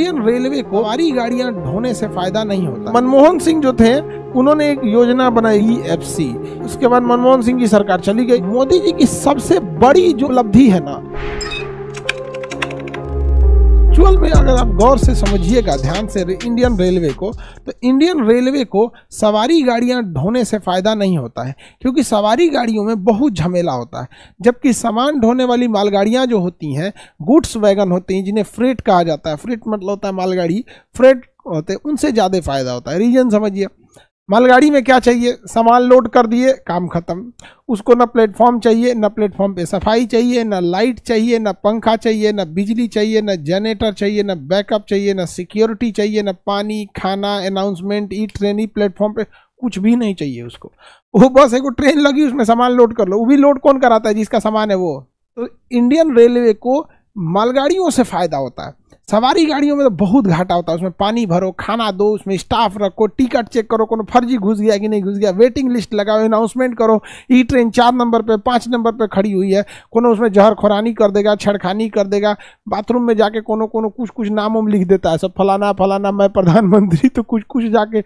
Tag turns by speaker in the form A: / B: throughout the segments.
A: Indian railway को भारी गाड़ियां ढोने से फायदा नहीं होता मनमोहन सिंह जो थे उन्होंने एक योजना बनाई एफ e सी उसके बाद मनमोहन सिंह की सरकार चली गई मोदी जी की सबसे बड़ी जो उपलब्धि है ना एक्चुअल में अगर आप गौर से समझिएगा ध्यान से इंडियन रेलवे को तो इंडियन रेलवे को सवारी गाड़ियाँ ढोने से फ़ायदा नहीं होता है क्योंकि सवारी गाड़ियों में बहुत झमेला होता है जबकि सामान ढोने वाली मालगाड़ियाँ जो होती हैं गुड्स वैगन होती हैं जिन्हें फ्रेट कहा जाता है फ्रेट मतलब होता है मालगाड़ी फ्रेट होते हैं उनसे ज़्यादा फ़ायदा होता है रीजन समझिए मालगाड़ी में क्या चाहिए सामान लोड कर दिए काम खत्म उसको ना प्लेटफॉर्म चाहिए ना प्लेटफॉर्म पे सफाई चाहिए ना लाइट चाहिए ना पंखा चाहिए ना बिजली चाहिए ना जनरेटर चाहिए ना बैकअप चाहिए ना सिक्योरिटी चाहिए ना पानी खाना अनाउंसमेंट ई ट्रेन ई प्लेटफॉर्म पे कुछ भी नहीं चाहिए उसको वो बस एक ट्रेन लगी उसमें सामान लोड कर लो वो भी लोड कौन कराता है जिसका सामान है वो तो इंडियन रेलवे को मालगाड़ियों से फ़ायदा होता है सवारी गाड़ियों में तो बहुत घाटा होता है उसमें पानी भरो खाना दो उसमें स्टाफ रखो टिकट चेक करो कोनो फर्जी घुस गया कि नहीं घुस गया वेटिंग लिस्ट लगाओ अनाउंसमेंट करो ई ट्रेन चार नंबर पे पाँच नंबर पे खड़ी हुई है कोनो उसमें जहर खुरानी कर देगा छड़खानी कर देगा बाथरूम में जाके कोनो कोनो कुछ कुछ नाम उम लिख देता है सब फलाना फलाना मैं प्रधानमंत्री तो कुछ कुछ जाके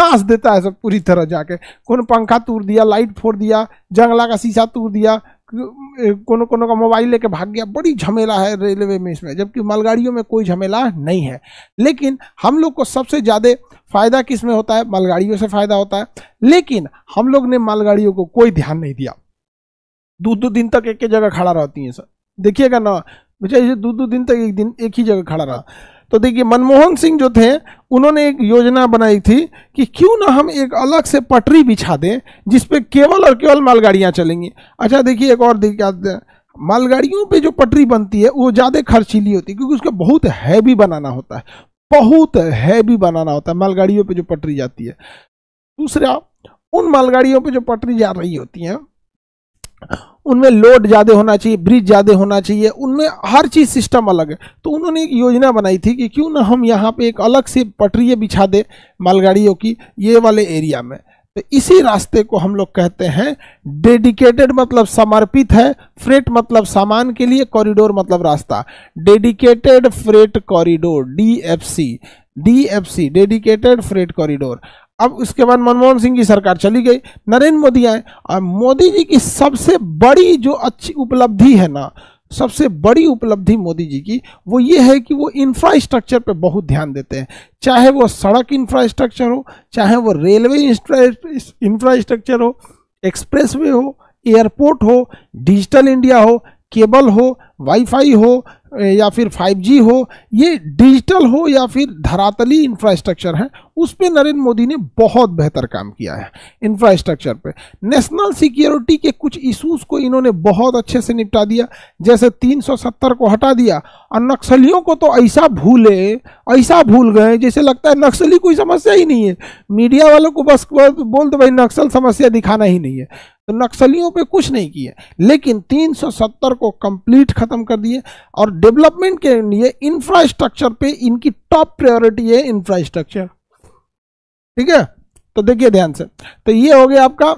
A: नाश देता है सब पूरी तरह जाके कोनो पंखा तोड़ दिया लाइट फोड़ दिया जंगला का शीशा तोड़ दिया कोनो कोनो का मोबाइल लेके भाग गया बड़ी झमेला है रेलवे में इसमें जबकि मालगाड़ियों में कोई झमेला नहीं है लेकिन हम लोग को सबसे ज़्यादा फ़ायदा किस में होता है मालगाड़ियों से फ़ायदा होता है लेकिन हम लोग ने मालगाड़ियों को कोई ध्यान नहीं दिया दो दो दिन तक एक ही जगह खड़ा रहती हैं सर देखिएगा ना बेचारे दो दो दिन तक एक दिन एक ही जगह खड़ा रहा तो देखिए मनमोहन सिंह जो थे उन्होंने एक योजना बनाई थी कि क्यों ना हम एक अलग से पटरी बिछा दें जिस पे केवल और केवल मालगाड़ियाँ चलेंगी अच्छा देखिए एक और देखिए मालगाड़ियों पे जो पटरी बनती है वो ज़्यादा खर्चीली होती है क्योंकि उसको बहुत हैवी बनाना होता है बहुत हैवी बनाना होता है मालगाड़ियों पे जो पटरी जाती है दूसरा उन मालगाड़ियों पे जो पटरी जा रही होती हैं उनमें लोड ज़्यादा होना चाहिए ब्रिज ज़्यादा होना चाहिए उनमें हर चीज़ सिस्टम अलग है तो उन्होंने एक योजना बनाई थी कि क्यों ना हम यहाँ पे एक अलग से पटरी बिछा दे मालगाड़ियों की ये वाले एरिया में तो इसी रास्ते को हम लोग कहते हैं डेडिकेटेड मतलब समर्पित है फ्रेट मतलब सामान के लिए कॉरिडोर मतलब रास्ता dedicated freight corridor D F C D F C dedicated freight corridor अब उसके बाद मनमोहन सिंह की सरकार चली गई नरेंद्र मोदी आए और मोदी जी की सबसे बड़ी जो अच्छी उपलब्धि है ना सबसे बड़ी उपलब्धि मोदी जी की वो ये है कि वो इंफ्रास्ट्रक्चर पे बहुत ध्यान देते हैं चाहे वो सड़क इंफ्रास्ट्रक्चर हो चाहे वो रेलवे इंफ्रास्ट्रक्चर हो एक्सप्रेसवे हो एयरपोर्ट हो डिजिटल इंडिया हो केबल हो वाईफाई हो या फिर 5G हो ये डिजिटल हो या फिर धरातली इंफ्रास्ट्रक्चर है उस पर नरेंद्र मोदी ने बहुत बेहतर काम किया है इंफ्रास्ट्रक्चर पे नेशनल सिक्योरिटी के कुछ इश्यूज को इन्होंने बहुत अच्छे से निपटा दिया जैसे 370 को हटा दिया और नक्सलियों को तो ऐसा भूले ऐसा भूल गए जैसे लगता है नक्सली कोई समस्या ही नहीं है मीडिया वालों को बस बोल दो भाई नक्सल समस्या दिखाना ही नहीं है तो नक्सलियों पे कुछ नहीं किया लेकिन 370 को कंप्लीट ख़त्म कर दिए और डेवलपमेंट के लिए इंफ्रास्ट्रक्चर पे इनकी टॉप प्रायोरिटी है इंफ्रास्ट्रक्चर ठीक है तो देखिए ध्यान से तो ये हो गया आपका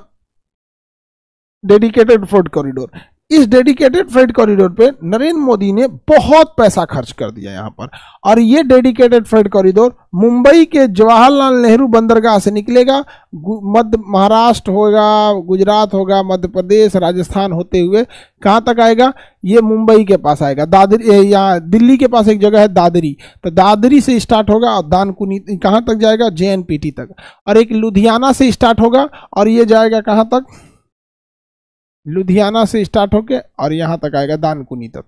A: डेडिकेटेड फूड कॉरिडोर इस डेडिकेटेड फ्रेट कॉरिडोर पे नरेंद्र मोदी ने बहुत पैसा खर्च कर दिया यहाँ पर और ये डेडिकेटेड फ्रेट कॉरिडोर मुंबई के जवाहरलाल नेहरू बंदरगाह से निकलेगा मध्य महाराष्ट्र होगा गुजरात होगा मध्य प्रदेश राजस्थान होते हुए कहाँ तक आएगा ये मुंबई के पास आएगा दादरी यहाँ दिल्ली के पास एक जगह है दादरी तो दादरी से स्टार्ट होगा और दानकुनी कहाँ तक जाएगा जे तक और एक लुधियाना से स्टार्ट होगा और ये जाएगा कहाँ तक लुधियाना से स्टार्ट होके और यहाँ तक आएगा दानकुनी तक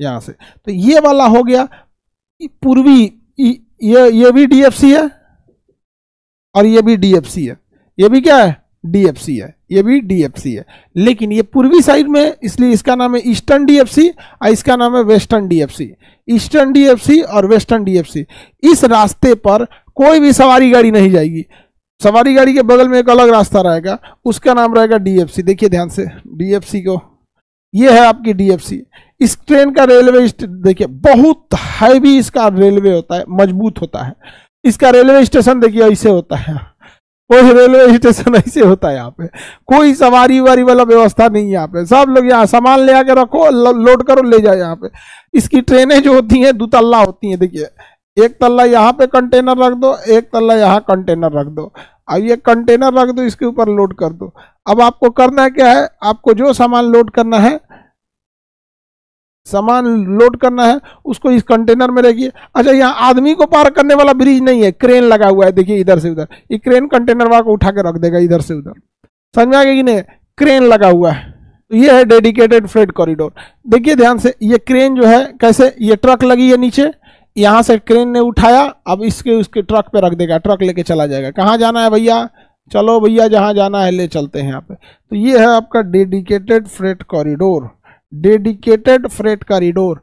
A: यहाँ से तो ये वाला हो गया पूर्वी ये ये भी डीएफसी है और ये भी डीएफसी है ये भी क्या है डीएफसी है ये भी डीएफसी है लेकिन ये पूर्वी साइड में इसलिए इसका नाम है ईस्टर्न डीएफसी और इसका नाम है वेस्टर्न डीएफसी ईस्टर्न डीएफसी और वेस्टर्न डीएफसी इस रास्ते पर कोई भी सवारी गाड़ी नहीं जाएगी सवारी गाड़ी के बगल में एक अलग रास्ता रहेगा उसका नाम रहेगा डीएफसी देखिए ध्यान से डीएफसी को ये है आपकी डीएफसी इस ट्रेन का रेलवे देखिए बहुत हैवी इसका रेलवे होता है मजबूत होता है इसका रेलवे स्टेशन देखिए ऐसे होता है कोई रेलवे स्टेशन ऐसे होता है यहाँ पे कोई सवारी वारी वाला व्यवस्था नहीं है यहाँ पे सब लोग यहाँ सामान ले आके रखो लोड करो ले जाए यहाँ पे इसकी ट्रेनें जो होती हैं दो तल्ला होती हैं देखिए एक तल्ला यहाँ पे कंटेनर रख दो एक तल्ला यहाँ कंटेनर रख दो अब ये कंटेनर रख दो इसके ऊपर लोड कर दो अब आपको करना क्या है आपको जो सामान लोड करना है सामान लोड करना है उसको इस कंटेनर में रखिए अच्छा यहाँ आदमी को पार करने वाला ब्रिज नहीं है क्रेन लगा हुआ है देखिए इधर से उधर ये क्रेन कंटेनर वहां को उठा के रख देगा इधर से उधर समझ आ गया कि नहीं क्रेन लगा हुआ है तो ये है डेडिकेटेड फ्रेड कॉरिडोर देखिए ध्यान से ये क्रेन जो है कैसे ये ट्रक लगी है नीचे यहाँ से क्रेन ने उठाया अब इसके उसके ट्रक पे रख देगा ट्रक लेके चला जाएगा कहाँ जाना है भैया चलो भैया जहाँ जाना है ले चलते हैं यहाँ पे तो ये है आपका dedicated freight corridor dedicated freight corridor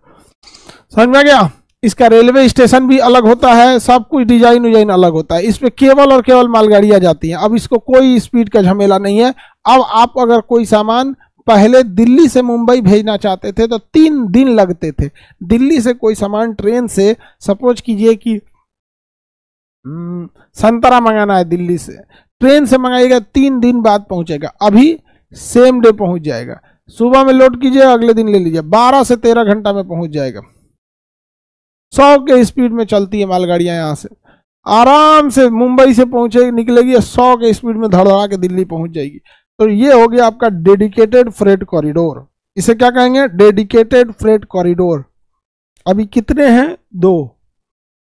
A: समझ में गया इसका रेलवे स्टेशन भी अलग होता है सब कुछ डिजाइन उजाइन अलग होता है इसमें केवल और केवल मालगाड़ियाँ जाती हैं अब इसको कोई स्पीड का झमेला नहीं है अब आप अगर कोई सामान पहले दिल्ली से मुंबई भेजना चाहते थे तो तीन दिन लगते थे दिल्ली से कोई सामान ट्रेन से सपोज कीजिए कि हम्म, संतरा मंगाना है दिल्ली से ट्रेन से मंगाइएगा तीन दिन बाद पहुंचेगा अभी सेम डे पहुंच जाएगा सुबह में लोड कीजिए अगले दिन ले लीजिए बारह से तेरह घंटा में पहुंच जाएगा सौ के स्पीड में चलती है मालगाड़ियां यहां से आराम से मुंबई से पहुंचे निकलेगी सौ के स्पीड में धड़धड़ा के दिल्ली पहुंच जाएगी तो ये हो गया आपका डेडिकेटेड फ्रेट कॉरिडोर इसे क्या कहेंगे डेडिकेटेड फ्रेट कॉरिडोर अभी कितने हैं दो